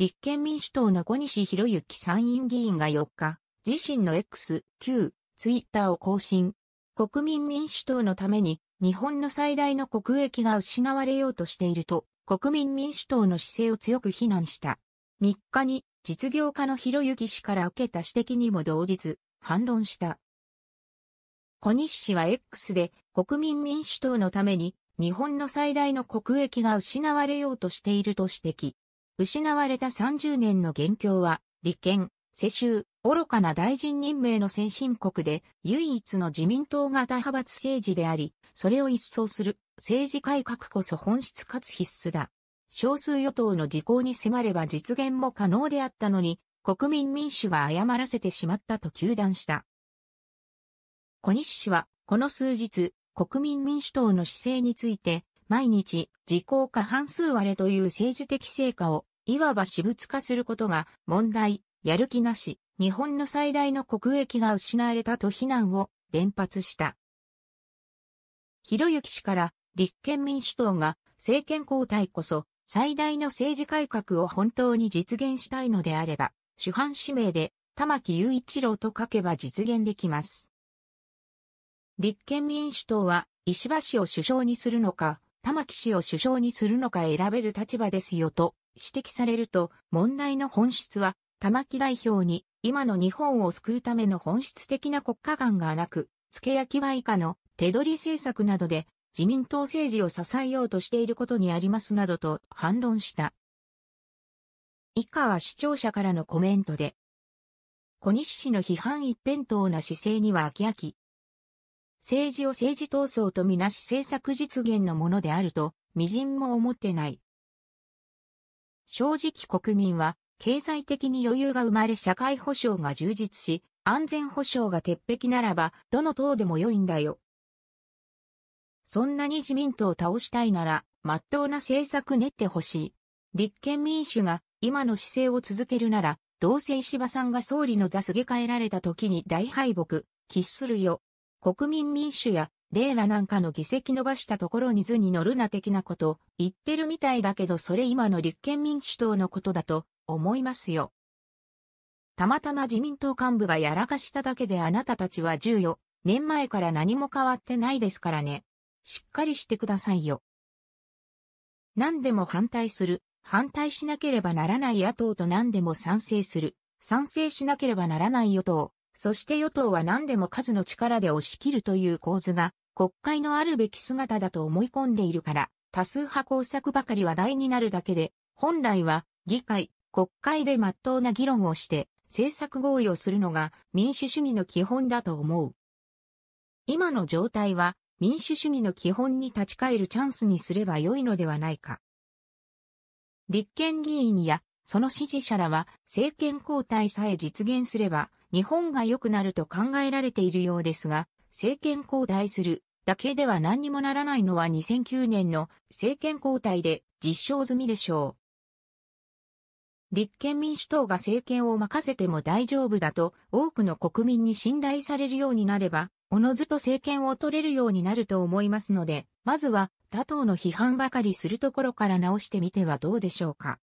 立憲民主党の小西博之参院議員が4日、自身の X、Q、ツイッターを更新。国民民主党のために、日本の最大の国益が失われようとしていると、国民民主党の姿勢を強く非難した。3日に、実業家の博之氏から受けた指摘にも同日、反論した。小西氏は X で、国民民主党のために、日本の最大の国益が失われようとしていると指摘。失われた30年の元凶は、利権、世襲、愚かな大臣任命の先進国で唯一の自民党型派閥政治であり、それを一掃する政治改革こそ本質かつ必須だ。少数与党の事項に迫れば実現も可能であったのに、国民民主が誤らせてしまったと糾弾した。小西氏は、この数日、国民民主党の姿勢について、毎日、自公過半数割れという政治的成果をいわば私物化することが問題、やる気なし、日本の最大の国益が失われたと非難を連発した。広之氏から立憲民主党が政権交代こそ最大の政治改革を本当に実現したいのであれば、主犯指名で玉木雄一郎と書けば実現できます。立憲民主党は石破氏を首相にするのか、玉木氏を首相にするのか選べる立場ですよと指摘されると、問題の本質は、玉木代表に、今の日本を救うための本質的な国家観がなく、付け焼きは以下の手取り政策などで自民党政治を支えようとしていることにありますなどと反論した。以下は視聴者からのコメントで、小西氏の批判一辺倒な姿勢には飽き飽き、政治を政治闘争とみなし政策実現のものであると、微塵も思ってない。正直国民は、経済的に余裕が生まれ社会保障が充実し、安全保障が鉄壁ならば、どの党でも良いんだよ。そんなに自民党を倒したいなら、まっとうな政策練ってほしい。立憲民主が今の姿勢を続けるなら、どうせ石破さんが総理の座すげ替えられた時に大敗北、喫するよ。国民民主や令和なんかの議席伸ばしたところに図に乗るな的なこと、言ってるみたいだけどそれ今の立憲民主党のことだと思いますよ。たまたま自民党幹部がやらかしただけであなたたちは14年前から何も変わってないですからね。しっかりしてくださいよ。何でも反対する、反対しなければならない野党と何でも賛成する、賛成しなければならない与党、そして与党は何でも数の力で押し切るという構図が、国会のあるべき姿だと思い込んでいるから、多数派工作ばかり話題になるだけで、本来は議会、国会で真っ当な議論をして、政策合意をするのが民主主義の基本だと思う。今の状態は民主主義の基本に立ち返るチャンスにすれば良いのではないか。立憲議員やその支持者らは政権交代さえ実現すれば日本が良くなると考えられているようですが、政権交代するだけでは何にもならないのは2009年の政権交代で実証済みでしょう。立憲民主党が政権を任せても大丈夫だと多くの国民に信頼されるようになれば、おのずと政権を取れるようになると思いますので、まずは他党の批判ばかりするところから直してみてはどうでしょうか。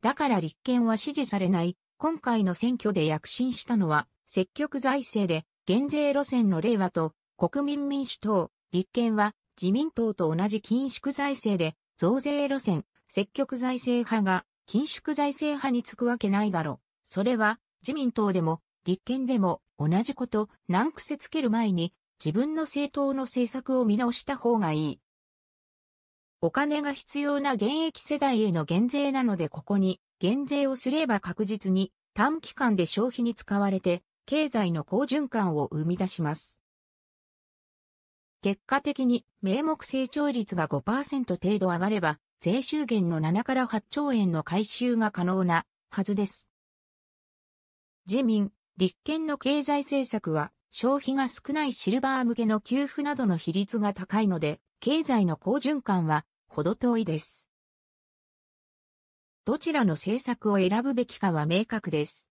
だから立憲は支持されない今回の選挙で躍進したのは、積極財政で、減税路線の令和と、国民民主党、立憲は、自民党と同じ緊縮財政で、増税路線、積極財政派が、緊縮財政派につくわけないだろう。それは、自民党でも、立憲でも、同じこと、難癖つける前に、自分の政党の政策を見直した方がいい。お金が必要な現役世代への減税なのでここに減税をすれば確実に短期間で消費に使われて経済の好循環を生み出します。結果的に名目成長率が5%程度上がれば税収減の7から8兆円の回収が可能なはずです。自民、立憲の経済政策は消費が少ないシルバー向けの給付などの比率が高いので経済の好循環は程遠いです。どちらの政策を選ぶべきかは明確です。